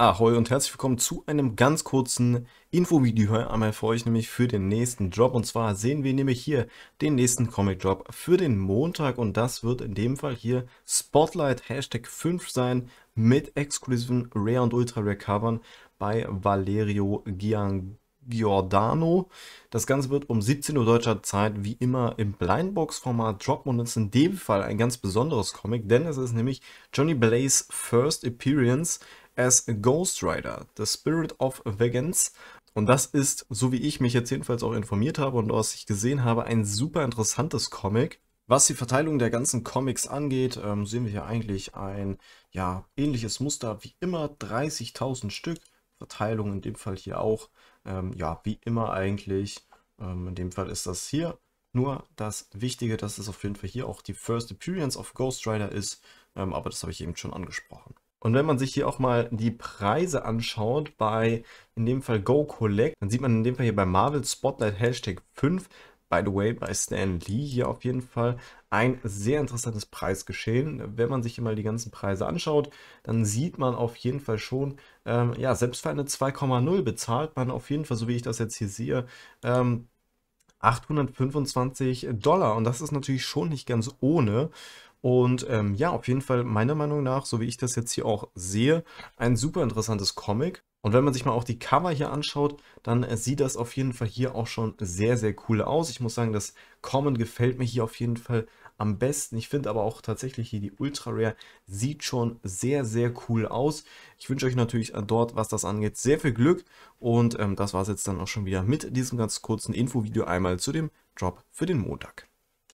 Ahoi und herzlich willkommen zu einem ganz kurzen Infovideo hier einmal für euch nämlich für den nächsten Drop und zwar sehen wir nämlich hier den nächsten Comic Drop für den Montag und das wird in dem Fall hier Spotlight Hashtag 5 sein mit exklusiven Rare und Ultra Rare Covern bei Valerio Gian Giordano. Das Ganze wird um 17 Uhr deutscher Zeit wie immer im Blindbox-Format droppen und ist in dem Fall ein ganz besonderes Comic, denn es ist nämlich Johnny Blaze First Appearance as Ghost Rider, The Spirit of Vengeance. Und das ist, so wie ich mich jetzt jedenfalls auch informiert habe und was ich gesehen habe, ein super interessantes Comic. Was die Verteilung der ganzen Comics angeht, ähm, sehen wir hier eigentlich ein ja, ähnliches Muster wie immer, 30.000 Stück. Verteilung in dem Fall hier auch, ähm, ja, wie immer eigentlich. Ähm, in dem Fall ist das hier nur das Wichtige, dass es auf jeden Fall hier auch die First Appearance of Ghost Rider ist, ähm, aber das habe ich eben schon angesprochen. Und wenn man sich hier auch mal die Preise anschaut bei in dem Fall Go Collect, dann sieht man in dem Fall hier bei Marvel Spotlight Hashtag 5, by the way, bei Stan Lee hier auf jeden Fall ein sehr interessantes Preisgeschehen. Wenn man sich hier mal die ganzen Preise anschaut, dann sieht man auf jeden Fall schon, ähm, ja, selbst für eine 2,0 bezahlt man auf jeden Fall, so wie ich das jetzt hier sehe, ähm, 825 Dollar. Und das ist natürlich schon nicht ganz ohne. Und ähm, ja, auf jeden Fall meiner Meinung nach, so wie ich das jetzt hier auch sehe, ein super interessantes Comic. Und wenn man sich mal auch die Cover hier anschaut, dann äh, sieht das auf jeden Fall hier auch schon sehr, sehr cool aus. Ich muss sagen, das Common gefällt mir hier auf jeden Fall am besten. Ich finde aber auch tatsächlich hier die Ultra Rare sieht schon sehr, sehr cool aus. Ich wünsche euch natürlich äh, dort, was das angeht, sehr viel Glück. Und ähm, das war es jetzt dann auch schon wieder mit diesem ganz kurzen Infovideo einmal zu dem Drop für den Montag.